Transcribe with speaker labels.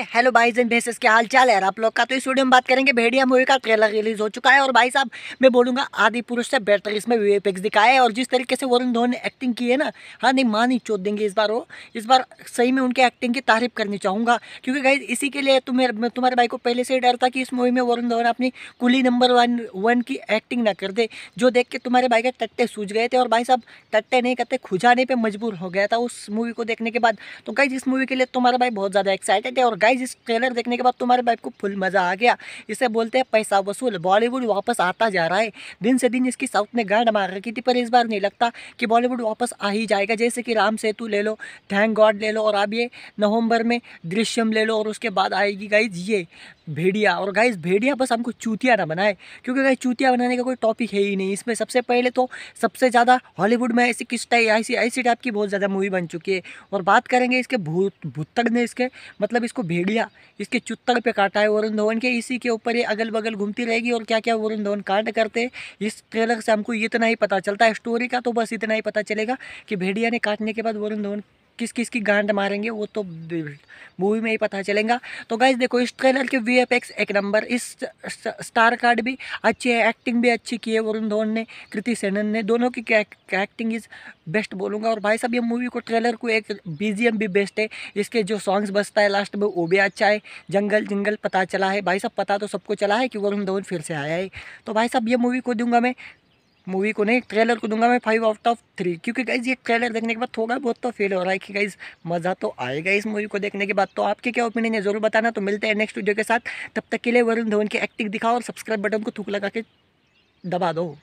Speaker 1: hello भाई जन भेस क्या हाल चाल है यार आप लोग का तो इस वीडियो में बात करेंगे भेड़िया मूवी का ट्रेलर रिलीज हो चुका है और भाई साहब मैं बोलूंगा आदि पुरुष से बेटर इसमें वीएफएक्स दिखाया और जिस तरीके से वरुण धोन ने एक्टिंग की है ना हाँ नहीं मान ही चोद देंगे इस बार वो इस बार सही में उनकी एक्टिंग की तारीफ करनी चाहूँगा क्योंकि भाई इसी के लिए तुम्हें तुम्हारे भाई को पहले से डर था कि इस मूवी में वरुण धोन अपनी कुली नंबर वन वन की एक्टिंग ना कर दे जो देख के तुम्हारे भाई के टट्टे सूझ गए थे और भाई साहब टट्टे नहीं करते खुजाने पर मजबूर हो गया था उस मूवी को देखने के बाद तो कहीं इस मूवी के लिए तुम्हारा भाई बहुत ज़्यादा एक्साइटेड है और गाइज इस ट्रेलर देखने के बाद तुम्हारे बाइक को फुल मज़ा आ गया इसे बोलते हैं पैसा वसूल बॉलीवुड वापस आता जा रहा है दिन से दिन इसकी साउथ ने गांड मार रखी थी पर इस बार नहीं लगता कि बॉलीवुड वापस आ ही जाएगा जैसे कि राम सेतु ले लो थैंक गॉड ले लो और अब ये नवंबर में दृश्यम ले लो और उसके बाद आएगी गाइज ये भेड़िया और गाइस भेड़िया बस हमको चूतिया ना बनाए क्योंकि गाइस चूतिया बनाने का कोई टॉपिक है ही नहीं इसमें सबसे पहले तो सबसे ज़्यादा हॉलीवुड में ऐसी किस टाइप ऐसी ऐसी टाइप की बहुत ज़्यादा मूवी बन चुकी है और बात करेंगे इसके भूत भूतक ने इसके मतलब इसको भेड़िया इसके चुत्तक पे काटा है वरुण धवन के इसी के ऊपर ये अगल बगल घूमती रहेगी और क्या क्या वरुण धवन कांड करते इस ट्रेलर से हमको इतना ही पता चलता है स्टोरी का तो बस इतना ही पता चलेगा कि भेड़िया ने काटने के बाद वरुण धवन किस किस की गांड मारेंगे वो तो मूवी में ही पता चलेगा तो गाइज देखो इस ट्रेलर के वी एक नंबर इस स्टार कार्ड भी अच्छे है एक्टिंग भी अच्छी की है वरुण धोन ने कृति सेनन ने दोनों की एक्टिंग इज़ बेस्ट बोलूँगा और भाई साहब ये मूवी को ट्रेलर को एक बी भी बेस्ट है इसके जो सॉन्ग्स बजता है लास्ट में वो भी अच्छा है जंगल जंगल पता चला है भाई साहब पता तो सबको चला है कि वरुण धोन फिर से आया है तो भाई साहब ये मूवी को दूंगा मैं मूवी को नहीं ट्रेलर को दूंगा मैं फाइव आउट ऑफ थ्री क्योंकि गाइज ये ट्रेलर देखने के बाद थोड़ा बहुत तो फील हो रहा है कि गाइज मज़ा तो आएगा इस मूवी को देखने के बाद तो आपके क्या ओपिनियन है जरूर बताना तो मिलते हैं नेक्स्ट वीडियो के साथ तब तक के लिए वरुण धवन की एक्टिंग दिखाओ और सब्सक्राइब बटन को थूक लगा के दबा दो